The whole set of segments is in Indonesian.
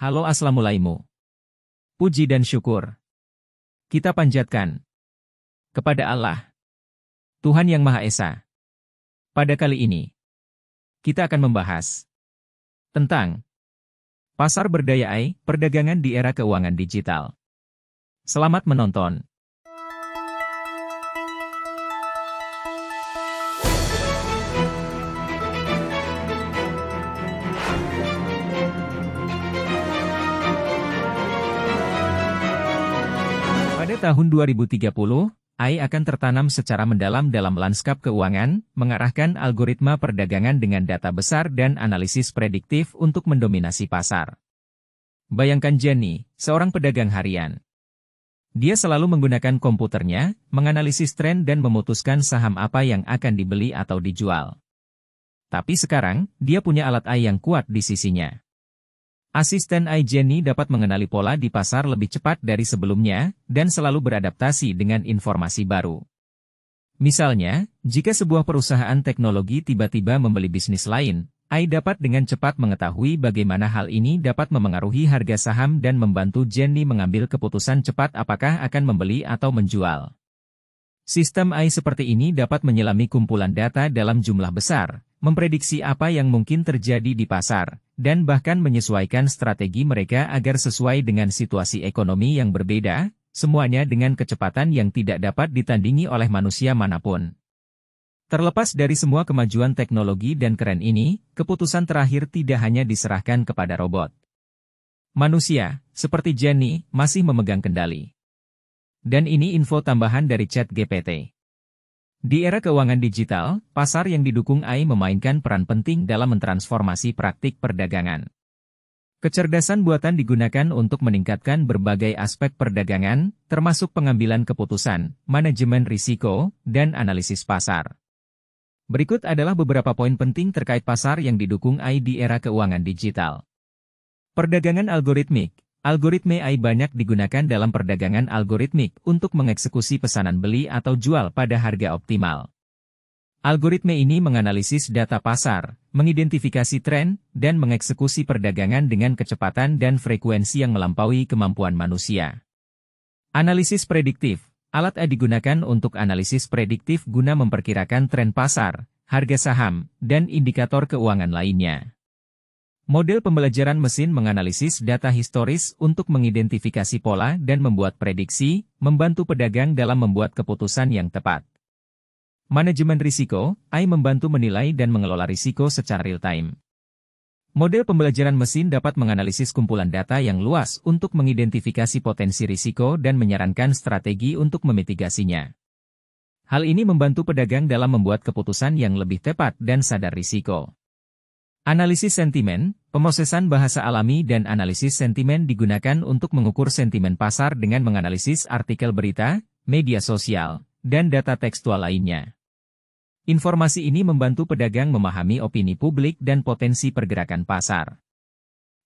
Halo assalamualaikum. Puji dan syukur. Kita panjatkan kepada Allah, Tuhan Yang Maha Esa. Pada kali ini, kita akan membahas tentang pasar berdaya AI, perdagangan di era keuangan digital. Selamat menonton! tahun 2030, AI akan tertanam secara mendalam dalam lanskap keuangan, mengarahkan algoritma perdagangan dengan data besar dan analisis prediktif untuk mendominasi pasar. Bayangkan Jenny, seorang pedagang harian. Dia selalu menggunakan komputernya, menganalisis tren dan memutuskan saham apa yang akan dibeli atau dijual. Tapi sekarang, dia punya alat AI yang kuat di sisinya. Asisten AI Jenny dapat mengenali pola di pasar lebih cepat dari sebelumnya dan selalu beradaptasi dengan informasi baru. Misalnya, jika sebuah perusahaan teknologi tiba-tiba membeli bisnis lain, AI dapat dengan cepat mengetahui bagaimana hal ini dapat memengaruhi harga saham dan membantu Jenny mengambil keputusan cepat apakah akan membeli atau menjual. Sistem AI seperti ini dapat menyelami kumpulan data dalam jumlah besar, memprediksi apa yang mungkin terjadi di pasar, dan bahkan menyesuaikan strategi mereka agar sesuai dengan situasi ekonomi yang berbeda, semuanya dengan kecepatan yang tidak dapat ditandingi oleh manusia manapun. Terlepas dari semua kemajuan teknologi dan keren ini, keputusan terakhir tidak hanya diserahkan kepada robot. Manusia, seperti Jenny, masih memegang kendali. Dan ini info tambahan dari chat GPT. Di era keuangan digital, pasar yang didukung AI memainkan peran penting dalam mentransformasi praktik perdagangan. Kecerdasan buatan digunakan untuk meningkatkan berbagai aspek perdagangan, termasuk pengambilan keputusan, manajemen risiko, dan analisis pasar. Berikut adalah beberapa poin penting terkait pasar yang didukung AI di era keuangan digital. Perdagangan algoritmik Algoritme AI banyak digunakan dalam perdagangan algoritmik untuk mengeksekusi pesanan beli atau jual pada harga optimal. Algoritme ini menganalisis data pasar, mengidentifikasi tren, dan mengeksekusi perdagangan dengan kecepatan dan frekuensi yang melampaui kemampuan manusia. Analisis prediktif Alat AI digunakan untuk analisis prediktif guna memperkirakan tren pasar, harga saham, dan indikator keuangan lainnya. Model pembelajaran mesin menganalisis data historis untuk mengidentifikasi pola dan membuat prediksi, membantu pedagang dalam membuat keputusan yang tepat. Manajemen risiko, AI membantu menilai dan mengelola risiko secara real-time. Model pembelajaran mesin dapat menganalisis kumpulan data yang luas untuk mengidentifikasi potensi risiko dan menyarankan strategi untuk memitigasinya. Hal ini membantu pedagang dalam membuat keputusan yang lebih tepat dan sadar risiko. Analisis sentimen, pemosesan bahasa alami dan analisis sentimen digunakan untuk mengukur sentimen pasar dengan menganalisis artikel berita, media sosial, dan data tekstual lainnya. Informasi ini membantu pedagang memahami opini publik dan potensi pergerakan pasar.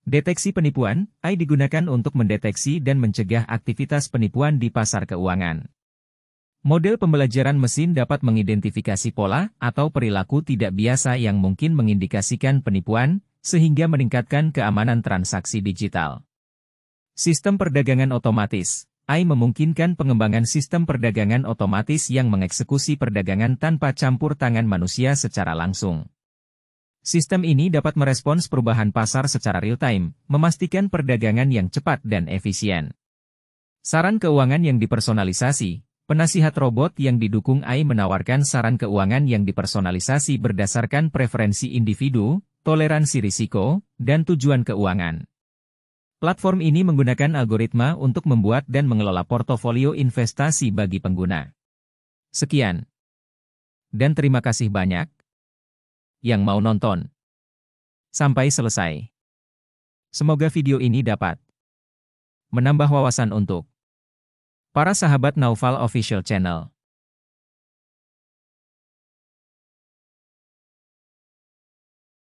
Deteksi penipuan, AI digunakan untuk mendeteksi dan mencegah aktivitas penipuan di pasar keuangan. Model pembelajaran mesin dapat mengidentifikasi pola atau perilaku tidak biasa yang mungkin mengindikasikan penipuan, sehingga meningkatkan keamanan transaksi digital. Sistem perdagangan otomatis AI memungkinkan pengembangan sistem perdagangan otomatis yang mengeksekusi perdagangan tanpa campur tangan manusia secara langsung. Sistem ini dapat merespons perubahan pasar secara real-time, memastikan perdagangan yang cepat dan efisien. Saran keuangan yang dipersonalisasi Penasihat robot yang didukung AI menawarkan saran keuangan yang dipersonalisasi berdasarkan preferensi individu, toleransi risiko, dan tujuan keuangan. Platform ini menggunakan algoritma untuk membuat dan mengelola portofolio investasi bagi pengguna. Sekian. Dan terima kasih banyak yang mau nonton. Sampai selesai. Semoga video ini dapat menambah wawasan untuk Para sahabat Naufal Official Channel,